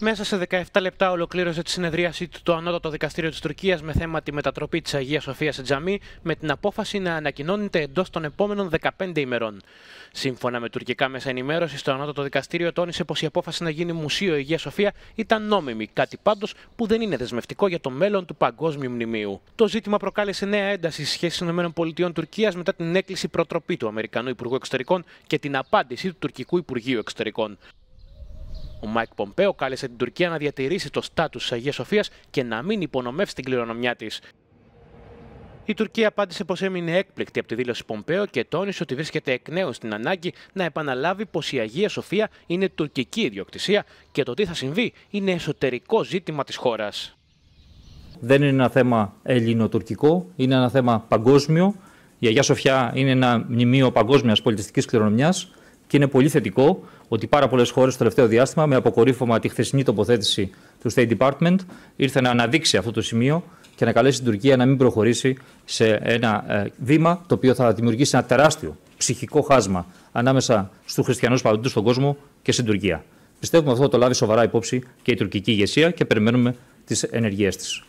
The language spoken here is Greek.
Μέσα σε 17 λεπτά ολοκλήρωσε τη συνεδρίασή του το Ανώτατο Δικαστήριο της Τουρκίας με θέμα τη μετατροπή της Αγίας Σοφίας σε τζαμί, με την απόφαση να ανακοινώνεται εντός των επόμενων 15 ημερών. Σύμφωνα με τουρκικά μέσα ενημέρωσης, το Ανώτατο Δικαστήριο τόνισε πως η απόφαση να γίνει μουσείο Αγίας Σοφία ήταν νόμιμη, κάτι πάντως που δεν είναι δεσμευτικό για το μέλλον του Παγκόσμιου Μνημείου. Το ζήτημα προκάλεσε νέα ένταση στι σχέσει ΗΠΑ Τουρκίας μετά την έκκληση προτροπή του Αμερικανού Υπουργού Εξωτερικών και την απάντηση του Τουρκικού Υπουργείου Εξωτερικών. Ο Μάικ Πομπέο κάλεσε την Τουρκία να διατηρήσει το στάτους της Αγίας Σοφίας και να μην υπονομεύσει την κληρονομιά της. Η Τουρκία απάντησε πως έμεινε έκπληκτη από τη δήλωση Πομπέο και τόνισε ότι βρίσκεται εκ νέου στην ανάγκη να επαναλάβει πως η Αγία Σοφία είναι τουρκική ιδιοκτησία και το τι θα συμβεί είναι εσωτερικό ζήτημα της χώρας. Δεν είναι ένα θέμα ελληνοτουρκικό, είναι ένα θέμα παγκόσμιο. Η Αγία Σοφιά είναι ένα μνημείο παγκόσμιας πολιτιστικής κληρονομιάς. Και είναι πολύ θετικό ότι πάρα πολλές χώρες το τελευταίο διάστημα, με αποκορύφωμα τη χθεσινή τοποθέτηση του State Department, ήρθε να αναδείξει αυτό το σημείο και να καλέσει την Τουρκία να μην προχωρήσει σε ένα ε, βήμα το οποίο θα δημιουργήσει ένα τεράστιο ψυχικό χάσμα ανάμεσα στους χριστιανούς παντού στον κόσμο και στην Τουρκία. Πιστεύουμε αυτό το λάβει σοβαρά υπόψη και η τουρκική ηγεσία και περιμένουμε τις ενεργειές της.